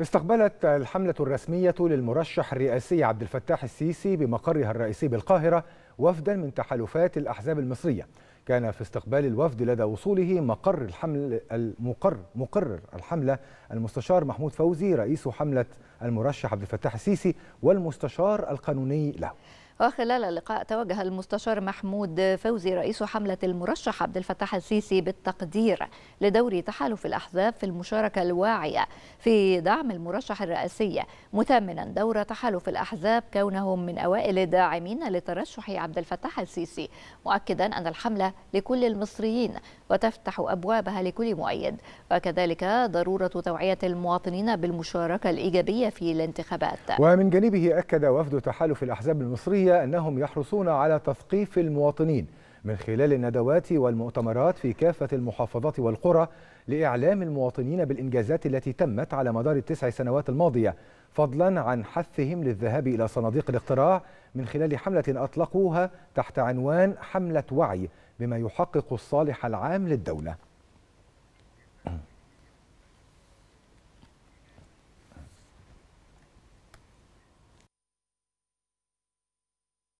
استقبلت الحملة الرسمية للمرشح الرئاسي عبد الفتاح السيسي بمقرها الرئيسي بالقاهرة وفدا من تحالفات الأحزاب المصرية كان في استقبال الوفد لدى وصوله مقر الحمل المقر مقرر الحملة المستشار محمود فوزي رئيس حملة المرشح عبد الفتاح السيسي والمستشار القانوني له وخلال آه، اللقاء توجه المستشار محمود فوزي رئيس حملة المرشح عبد الفتاح السيسي بالتقدير لدور تحالف الأحزاب في المشاركة الواعية في دعم المرشح الرئاسي مثمنا دور تحالف الأحزاب كونهم من أوائل الداعمين لترشح عبد الفتاح السيسي مؤكدا أن الحملة لكل المصريين وتفتح أبوابها لكل مؤيد وكذلك ضرورة توعية المواطنين بالمشاركة الإيجابية في الانتخابات ومن جانبه أكد وفد تحالف الأحزاب المصرية أنهم يحرصون على تثقيف المواطنين من خلال الندوات والمؤتمرات في كافة المحافظات والقرى لإعلام المواطنين بالإنجازات التي تمت على مدار التسع سنوات الماضية فضلا عن حثهم للذهاب إلى صناديق الاقتراع من خلال حملة أطلقوها تحت عنوان حملة وعي بما يحقق الصالح العام للدولة